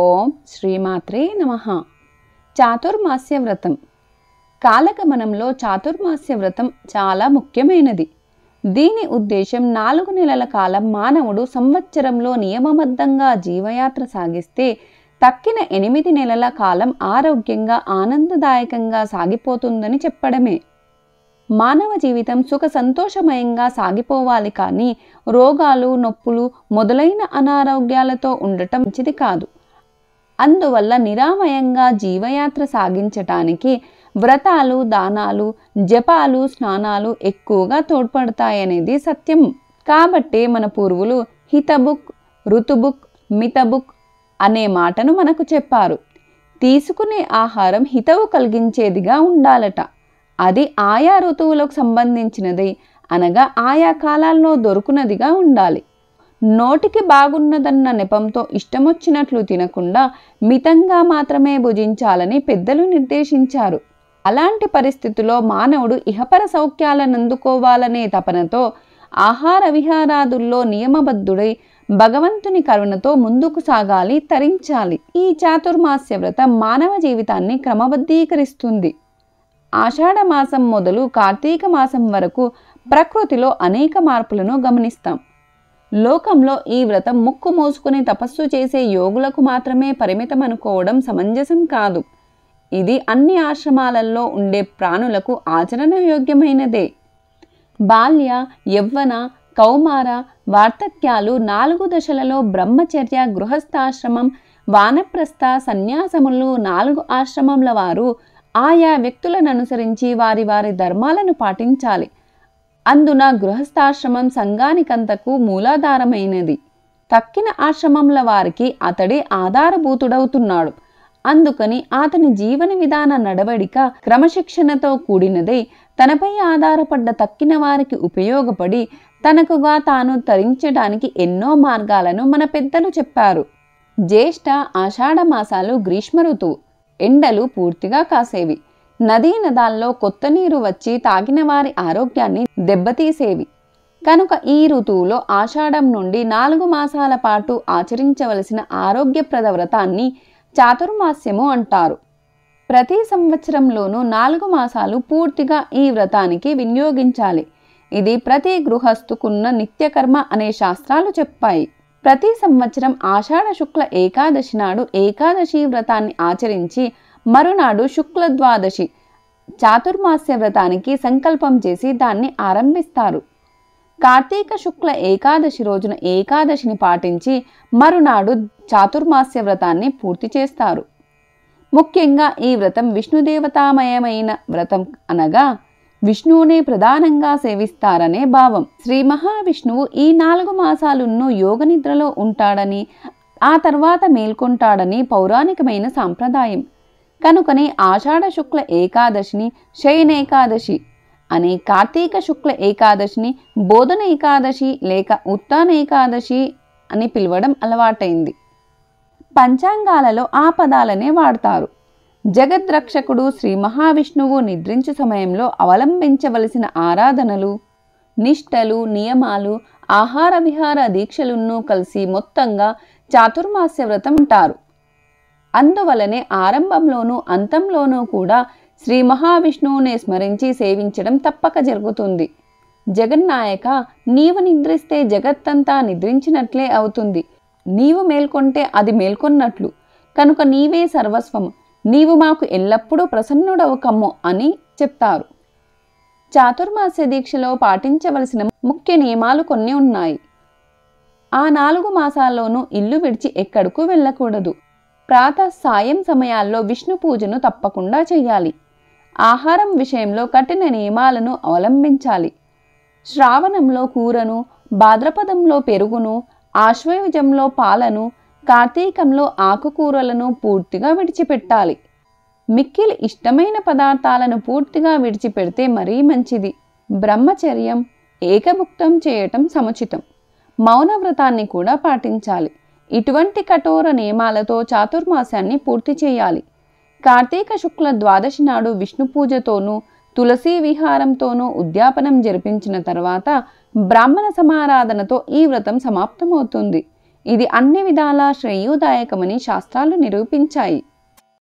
ఓం శ్రీమాత్రే నమ చాతుర్మాస్య వ్రతం కాలగమనంలో చాతుర్మాస్య వ్రతం చాలా ముఖ్యమైనది దీని ఉద్దేశం నాలుగు నెలల కాలం మానవుడు సంవత్సరంలో నియమబద్ధంగా జీవయాత్ర సాగిస్తే తక్కిన ఎనిమిది నెలల కాలం ఆరోగ్యంగా ఆనందదాయకంగా సాగిపోతుందని చెప్పడమే మానవ జీవితం సుఖ సంతోషమయంగా సాగిపోవాలి కానీ రోగాలు నొప్పులు మొదలైన అనారోగ్యాలతో ఉండటం మంచిది కాదు అందువల్ల నిరామయంగా జీవయాత్ర సాగించటానికి వ్రతాలు దానాలు జపాలు స్నానాలు ఎక్కువగా తోడ్పడతాయనేది సత్యం కాబట్టే మన పూర్వులు హితబుక్ ఋతుబుక్ మితబుక్ అనే మాటను మనకు చెప్పారు తీసుకునే ఆహారం హితవు కలిగించేదిగా ఉండాలట అది ఆయా ఋతువులకు సంబంధించినది అనగా ఆయా కాలాల్లో దొరుకునదిగా ఉండాలి నోటికి బాగున్నదన్న నెపంతో ఇష్టమొచ్చినట్లు తినకుండా మితంగా మాత్రమే భుజించాలని పెద్దలు నిర్దేశించారు అలాంటి పరిస్థితిలో మానవుడు ఇహపర సౌఖ్యాలను అందుకోవాలనే తపనతో ఆహార విహారాదుల్లో నియమబద్ధుడై భగవంతుని కరుణతో ముందుకు సాగాలి తరించాలి ఈ చాతుర్మాస్య వ్రతం మానవ జీవితాన్ని క్రమబద్ధీకరిస్తుంది ఆషాఢ మాసం మొదలు కార్తీక మాసం వరకు ప్రకృతిలో అనేక మార్పులను గమనిస్తాం లోకంలో ఈ వ్రతం ముక్కు మోసుకుని తపస్సు చేసే యోగులకు మాత్రమే పరిమితం అనుకోవడం సమంజసం కాదు ఇది అన్ని ఆశ్రమాలలో ఉండే ప్రాణులకు ఆచరణ యోగ్యమైనదే బాల్య యవ్వన కౌమార వార్తక్యాలు నాలుగు దశలలో బ్రహ్మచర్య గృహస్థాశ్రమం వానప్రస్థ సన్యాసములు నాలుగు ఆశ్రమంల వారు ఆయా వ్యక్తులను అనుసరించి వారి వారి ధర్మాలను పాటించాలి అందున గృహస్థాశ్రమం సంఘానికంతకు మూలాధారమైనది తక్కిన ఆశ్రమంల వారికి అతడే ఆధారభూతుడవుతున్నాడు అందుకని అతని జీవన విధాన నడవడిక క్రమశిక్షణతో కూడినదే తనపై ఆధారపడ్డ తక్కిన వారికి ఉపయోగపడి తనకుగా తాను తరించడానికి ఎన్నో మార్గాలను మన పెద్దలు చెప్పారు జ్యేష్ఠ ఆషాఢ మాసాలు గ్రీష్మ ఋతువు ఎండలు పూర్తిగా కాసేవి నదీ నదాల్లో కొత్త నీరు వచ్చి తాగిన వారి ఆరోగ్యాన్ని దెబ్బతీసేవి కనుక ఈ ఋతువులో ఆషాఢం నుండి నాలుగు మాసాల పాటు ఆచరించవలసిన ఆరోగ్యప్రద వ్రతాన్ని చాతుర్మాస్యము అంటారు ప్రతి సంవత్సరంలోనూ నాలుగు మాసాలు పూర్తిగా ఈ వ్రతానికి వినియోగించాలి ఇది ప్రతి గృహస్థుకున్న నిత్యకర్మ అనే శాస్త్రాలు చెప్పాయి ప్రతి సంవత్సరం ఆషాఢ శుక్ల ఏకాదశి నాడు ఏకాదశి వ్రతాన్ని ఆచరించి మరునాడు శుక్ల ద్వాదశి చాతుర్మాస్య వ్రతానికి సంకల్పం చేసి దాన్ని ఆరంభిస్తారు కార్తీక శుక్ల ఏకాదశి రోజున ఏకాదశిని పాటించి మరునాడు చాతుర్మాస్య వ్రతాన్ని పూర్తి చేస్తారు ముఖ్యంగా ఈ వ్రతం విష్ణుదేవతామయమైన వ్రతం అనగా విష్ణువుని ప్రధానంగా సేవిస్తారనే భావం శ్రీ మహావిష్ణువు ఈ నాలుగు యోగ యోగనిద్రలో ఉంటాడని ఆ తర్వాత మేల్కొంటాడని పౌరాణికమైన సాంప్రదాయం కనుకనే ఆషాఢ శుక్ల ఏకాదశిని శయనేకాదశి అనే కార్తీక శుక్ల ఏకాదశిని బోధన ఏకాదశి లేక ఉత్తాన ఏకాదశి అని పిలవడం అలవాటైంది పంచాంగాలలో ఆ పదాలనే వాడతారు జగద్రక్షకుడు శ్రీ మహావిష్ణువు నిద్రించే సమయంలో అవలంబించవలసిన ఆరాధనలు నిష్టలు నియమాలు ఆహార విహార దీక్షలను కలిసి మొత్తంగా చాతుర్మాస్య వ్రతం అంటారు అందువలనే ఆరంభంలోనూ అంతంలోనూ కూడా శ్రీ మహావిష్ణువుని స్మరించి సేవించడం తప్పక జరుగుతుంది జగన్నాయక నీవు నిద్రిస్తే జగత్తంతా నిద్రించినట్లే అవుతుంది నీవు మేల్కొంటే అది మేల్కొన్నట్లు కనుక నీవే సర్వస్వము నీవు మాకు ఎల్లప్పుడూ ప్రసన్నుడవు కమ్ము అని చెప్తారు చాతుర్మాస్య దీక్షలో పాటించవలసిన ముఖ్య నియమాలు కొన్ని ఉన్నాయి ఆ నాలుగు మాసాల్లోనూ ఇల్లు విడిచి ఎక్కడకు వెళ్ళకూడదు ప్రాత సాయం సమయాల్లో విష్ణు పూజను తప్పకుండా చేయాలి ఆహారం విషయంలో కఠిన నియమాలను అవలంబించాలి శ్రావణంలో కూరను భాద్రపదంలో పెరుగును ఆశ్వయుజంలో పాలను కార్తీకంలో ఆకుకూరలను పూర్తిగా విడిచిపెట్టాలి మిక్కిలి ఇష్టమైన పదార్థాలను పూర్తిగా విడిచిపెడితే మరీ మంచిది బ్రహ్మచర్యం ఏకభుక్తం చేయటం సముచితం మౌనవ్రతాన్ని కూడా పాటించాలి ఇటువంటి కఠోర నియమాలతో చాతుర్మాసాన్ని పూర్తి చేయాలి కార్తీక శుక్ల ద్వాదశి నాడు విష్ణు పూజతోనూ తులసీ విహారంతోనూ ఉద్యాపనం జరిపించిన తర్వాత బ్రాహ్మణ సమారాధనతో ఈ వ్రతం సమాప్తమవుతుంది ఇది అన్ని విధాలా శ్రేయోదాయకమని శాస్త్రాలు నిరూపించాయి